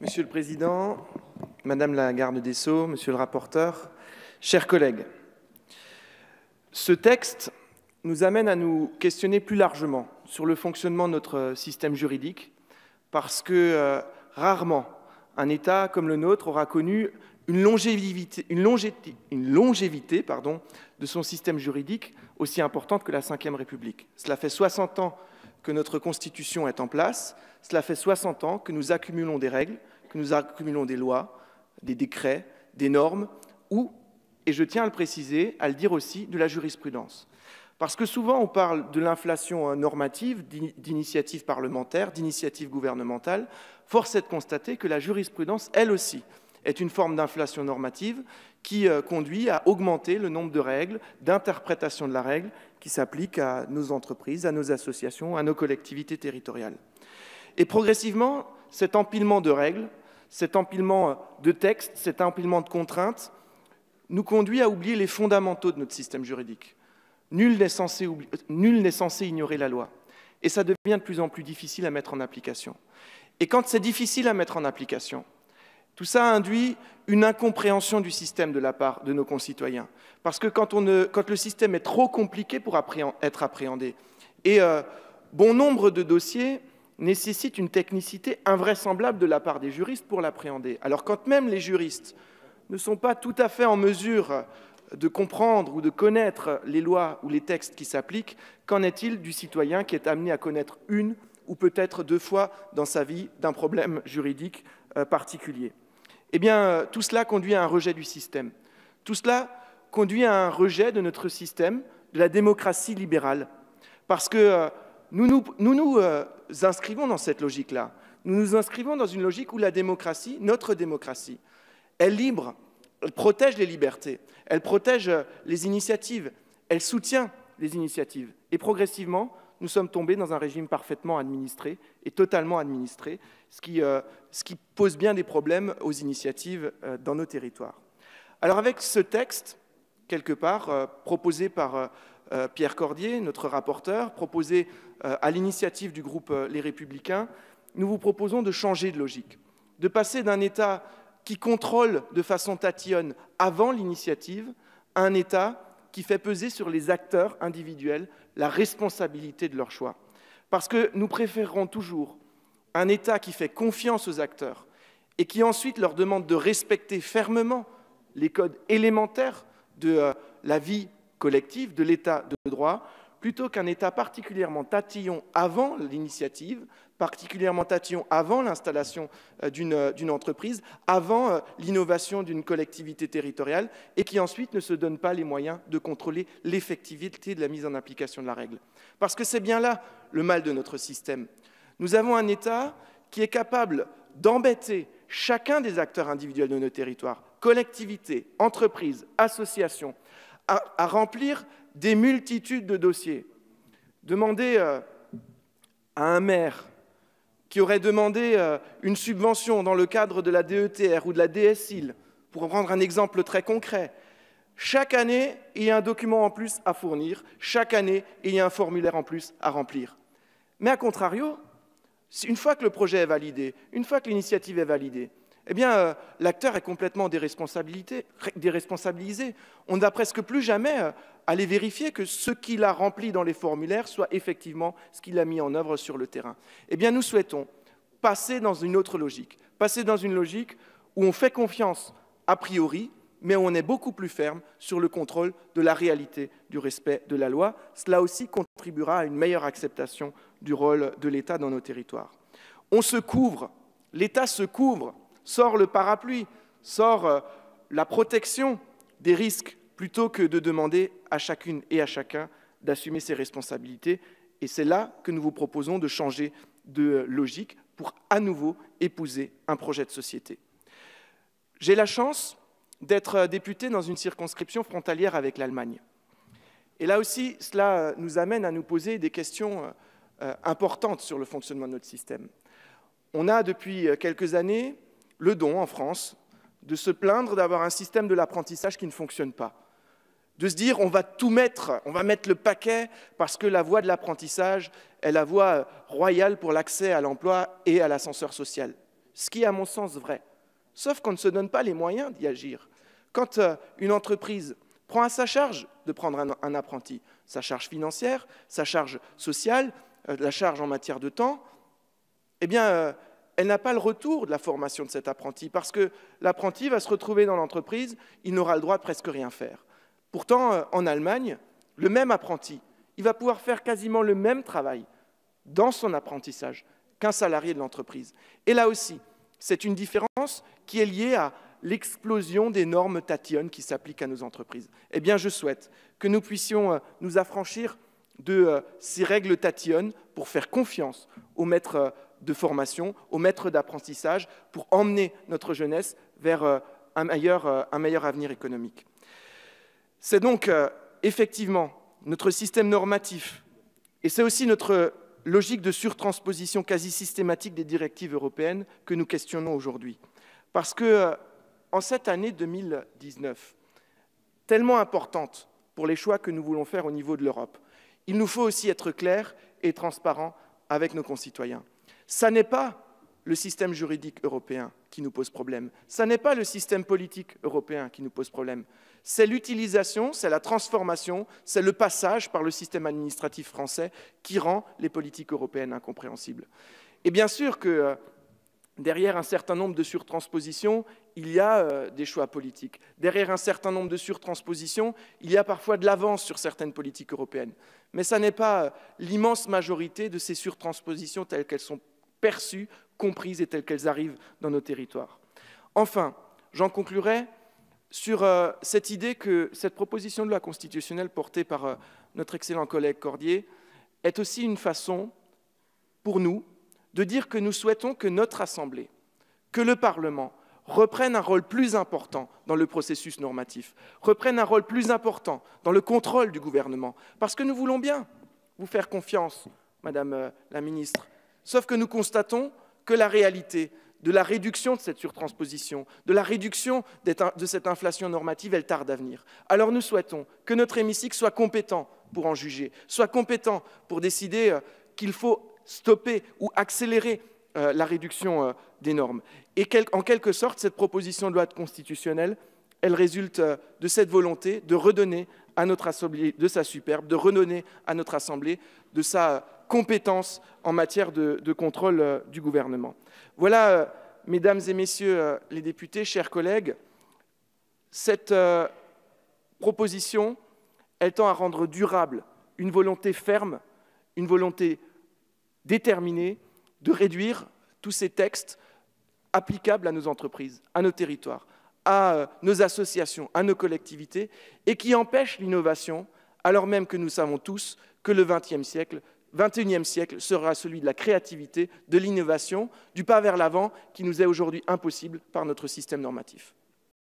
Monsieur le Président, Madame la garde des Sceaux, Monsieur le rapporteur, chers collègues, ce texte nous amène à nous questionner plus largement sur le fonctionnement de notre système juridique, parce que euh, rarement un État comme le nôtre aura connu une longévité, de son système juridique aussi importante que la Ve République. Cela fait 60 ans que notre Constitution est en place. Cela fait 60 ans que nous accumulons des règles, que nous accumulons des lois, des décrets, des normes, ou, et je tiens à le préciser, à le dire aussi, de la jurisprudence. Parce que souvent, on parle de l'inflation normative, d'initiatives parlementaires, d'initiatives gouvernementales, Force est de constater que la jurisprudence, elle aussi, est une forme d'inflation normative qui euh, conduit à augmenter le nombre de règles, d'interprétations de la règle qui s'appliquent à nos entreprises, à nos associations, à nos collectivités territoriales. Et progressivement, cet empilement de règles, cet empilement euh, de textes, cet empilement de contraintes nous conduit à oublier les fondamentaux de notre système juridique. Nul n'est censé, euh, censé, ignorer la loi. Et ça devient de plus en plus difficile à mettre en application. Et quand c'est difficile à mettre en application, tout ça induit une incompréhension du système de la part de nos concitoyens. Parce que quand, le système est trop compliqué pour être appréhendé, et euh, bon nombre de dossiers nécessitent une technicité invraisemblable de la part des juristes pour l'appréhender. Alors quand même les juristes ne sont pas tout à fait en mesure de comprendre ou de connaître les lois ou les textes qui s'appliquent, qu'en est-il du citoyen qui est amené à connaître une ou peut-être deux fois dans sa vie d'un problème juridique euh, particulier eh bien, euh, tout cela conduit à un rejet du système. Tout cela conduit à un rejet de notre système, de la démocratie libérale. Parce que euh, nous nous, euh, inscrivons dans cette logique-là. Nous nous inscrivons dans une logique où la démocratie, notre démocratie, est libre, elle protège les libertés, elle protège les initiatives, elle soutient les initiatives. Et progressivement, nous sommes tombés dans un régime parfaitement administré et totalement administré, ce qui, euh, pose bien des problèmes aux initiatives euh, dans nos territoires. Alors avec ce texte, quelque part, euh, proposé par Pierre Cordier, notre rapporteur, proposé à l'initiative du groupe Les Républicains, nous vous proposons de changer de logique, de passer d'un État qui contrôle de façon tatillonne avant l'initiative à un État qui fait peser sur les acteurs individuels la responsabilité de leur choix. Parce que nous préférerons toujours un État qui fait confiance aux acteurs et qui ensuite leur demande de respecter fermement les codes élémentaires de euh, la vie collective, de l'État de droit, plutôt qu'un État particulièrement tatillon avant l'initiative, particulièrement tatillon avant l'installation euh, euh, d'une entreprise, avant euh, l'innovation d'une collectivité territoriale, et qui ensuite ne se donne pas les moyens de contrôler l'effectivité de la mise en application de la règle. Parce que c'est bien là le mal de notre système. Nous avons un État qui est capable d'embêter chacun des acteurs individuels de nos territoires, collectivités, entreprises, associations, à, à remplir des multitudes de dossiers. Demandez euh, à un maire qui aurait demandé euh, une subvention dans le cadre de la DETR ou de la DSIL, pour prendre un exemple très concret. Chaque année, il y a un document en plus à fournir, chaque année, il y a un formulaire en plus à remplir. Mais à contrario, une fois que le projet est validé, une fois que l'initiative est validée, eh bien, euh, l'acteur est complètement déresponsabilisé. On n'a presque plus jamais aller vérifier que ce qu'il a rempli dans les formulaires soit effectivement ce qu'il a mis en œuvre sur le terrain. Eh bien, nous souhaitons passer dans une autre logique, passer dans une logique où on fait confiance a priori, mais où on est beaucoup plus ferme sur le contrôle de la réalité du respect de la loi. Cela aussi contribuera à une meilleure acceptation du rôle de l'État dans nos territoires. On se couvre, l'État se couvre, sort le parapluie, sort euh, la protection des risques plutôt que de demander à chacune et à chacun d'assumer ses responsabilités. Et c'est là que nous vous proposons de changer de logique pour à nouveau épouser un projet de société. J'ai la chance d'être député dans une circonscription frontalière avec l'Allemagne. Et là aussi, cela nous amène à nous poser des questions euh, importantes sur le fonctionnement de notre système. On a depuis quelques années le don en France de se plaindre d'avoir un système de l'apprentissage qui ne fonctionne pas de se dire on va tout mettre, on va mettre le paquet, parce que la voie de l'apprentissage est la voie euh, royale pour l'accès à l'emploi et à l'ascenseur social. Ce qui est à mon sens vrai. Sauf qu'on ne se donne pas les moyens d'y agir. Quand euh, une entreprise prend à sa charge de prendre un, un apprenti, sa charge financière, sa charge sociale, euh, la charge en matière de temps, eh bien, elle n'a pas le retour de la formation de cet apprenti, parce que l'apprenti va se retrouver dans l'entreprise, il n'aura le droit de presque rien faire. Pourtant, euh, en Allemagne, le même apprenti, il va pouvoir faire quasiment le même travail dans son apprentissage qu'un salarié de l'entreprise. Et là aussi, c'est une différence qui est liée à l'explosion des normes tationnes qui s'appliquent à nos entreprises. Eh bien, je souhaite que nous puissions euh, nous affranchir de euh, ces règles tationnes pour faire confiance aux maîtres de formation, aux maîtres d'apprentissage, pour emmener notre jeunesse vers un meilleur avenir économique. C'est donc euh, effectivement notre système normatif et c'est aussi notre logique de surtransposition quasi systématique des directives européennes que nous questionnons aujourd'hui. Parce que euh, en cette année 2019, tellement importante pour les choix que nous voulons faire au niveau de l'Europe, il nous faut aussi être clair et transparent avec nos concitoyens. Ça n'est pas le système juridique européen qui nous pose problème. Ce n'est pas le système politique européen qui nous pose problème. C'est l'utilisation, c'est la transformation, c'est le passage par le système administratif français qui rend les politiques européennes incompréhensibles. Et bien sûr que euh, derrière un certain nombre de surtranspositions, il y a euh, des choix politiques. Derrière un certain nombre de surtranspositions, il y a parfois de l'avance sur certaines politiques européennes. Mais ce n'est pas euh, l'immense majorité de ces surtranspositions telles qu'elles sont perçues, comprises et telles qu'elles arrivent dans nos territoires. Enfin, j'en conclurai sur euh, cette idée que cette proposition de loi constitutionnelle portée par euh, notre excellent collègue Cordier est aussi une façon pour nous de dire que nous souhaitons que notre Assemblée, que le Parlement, reprenne un rôle plus important dans le processus normatif, reprenne un rôle plus important dans le contrôle du gouvernement, parce que nous voulons bien vous faire confiance, Madame euh, la Ministre, Sauf que nous constatons que la réalité de la réduction de cette surtransposition, de la réduction de cette inflation normative, elle tarde à venir. Alors nous souhaitons que notre hémicycle soit compétent pour en juger, soit compétent pour décider euh, qu'il faut stopper ou accélérer euh, la réduction euh, des normes. Et en quelque sorte, cette proposition de loi constitutionnelle, elle résulte de cette volonté de redonner à notre assemblée de sa superbe, de redonner à notre assemblée de sa compétence en matière de, contrôle euh, du gouvernement. Voilà, euh, mesdames et messieurs euh, les députés, chers collègues, cette proposition, elle tend à rendre durable une volonté ferme, une volonté déterminée de réduire tous ces textes applicables à nos entreprises, à nos territoires, à nos associations, à nos collectivités, et qui empêchent l'innovation, alors même que nous savons tous que le XXe siècle 21e siècle sera celui de la créativité, de l'innovation, du pas vers l'avant qui nous est aujourd'hui impossible par notre système normatif.